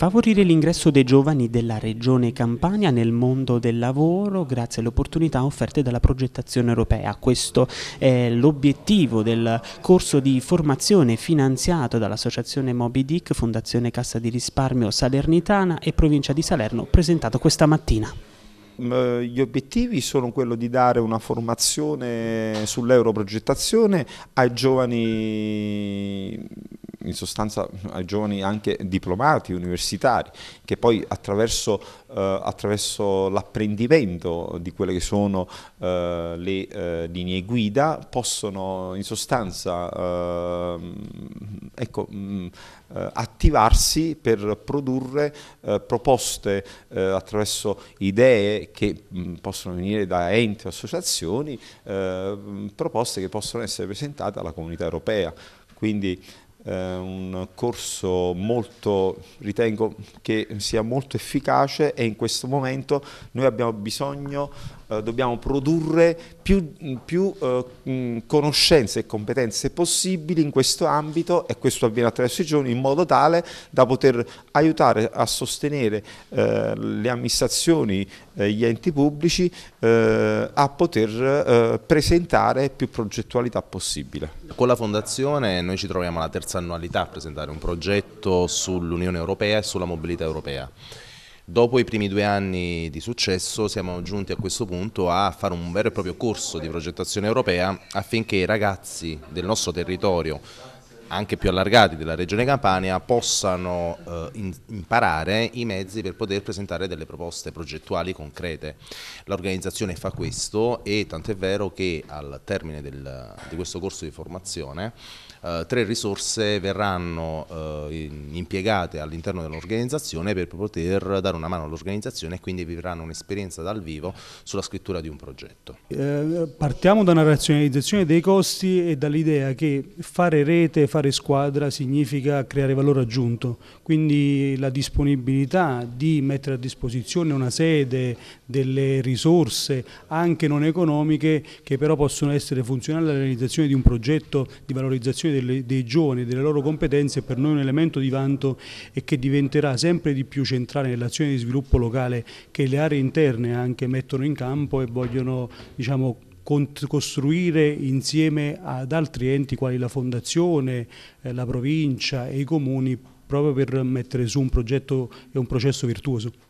Favorire l'ingresso dei giovani della Regione Campania nel mondo del lavoro grazie alle opportunità offerte dalla progettazione europea. Questo è l'obiettivo del corso di formazione finanziato dall'Associazione Moby Dick, Fondazione Cassa di Risparmio Salernitana e Provincia di Salerno, presentato questa mattina. Mm, eh, gli obiettivi sono quello di dare una formazione sull'europrogettazione ai giovani in sostanza ai giovani anche diplomati, universitari, che poi attraverso, eh, attraverso l'apprendimento di quelle che sono eh, le eh, linee guida possono in sostanza eh, ecco, mh, eh, attivarsi per produrre proposte attraverso idee che mh, possono venire da enti o associazioni, proposte che possono essere presentate alla comunità europea. Quindi eh, un corso molto, ritengo che sia molto efficace e in questo momento noi abbiamo bisogno eh, dobbiamo produrre più, più eh, mm, conoscenze e competenze possibili in questo ambito e questo avviene attraverso i giovani in modo tale da poter aiutare a sostenere eh, le amministrazioni, eh, gli enti pubblici eh, a poter presentare più progettualità possibile. Con la Fondazione noi ci troviamo alla terza annualità a presentare un progetto sull'Unione Europea e sulla mobilità europea. Dopo i primi due anni di successo siamo giunti a questo punto a fare un vero e proprio corso di progettazione europea affinché i ragazzi del nostro territorio anche più allargati della regione Campania possano eh, in, imparare i mezzi per poter presentare delle proposte progettuali concrete. L'organizzazione fa questo e tant'è vero che al termine del, di questo corso di formazione eh, tre risorse verranno eh, impiegate all'interno dell'organizzazione per poter dare una mano all'organizzazione e quindi vivranno un'esperienza dal vivo sulla scrittura di un progetto. Eh, partiamo da una razionalizzazione dei costi e dall'idea che fare rete, fare squadra significa creare valore aggiunto, quindi la disponibilità di mettere a disposizione una sede, delle risorse anche non economiche che però possono essere funzionali alla realizzazione di un progetto di valorizzazione formazione delle, dei giovani e delle loro competenze è per noi un elemento di vanto e che diventerà sempre di più centrale nell'azione di sviluppo locale che le aree interne anche mettono in campo e vogliono diciamo, costruire insieme ad altri enti quali la Fondazione, eh, la provincia e i comuni proprio per mettere su un progetto e un processo virtuoso.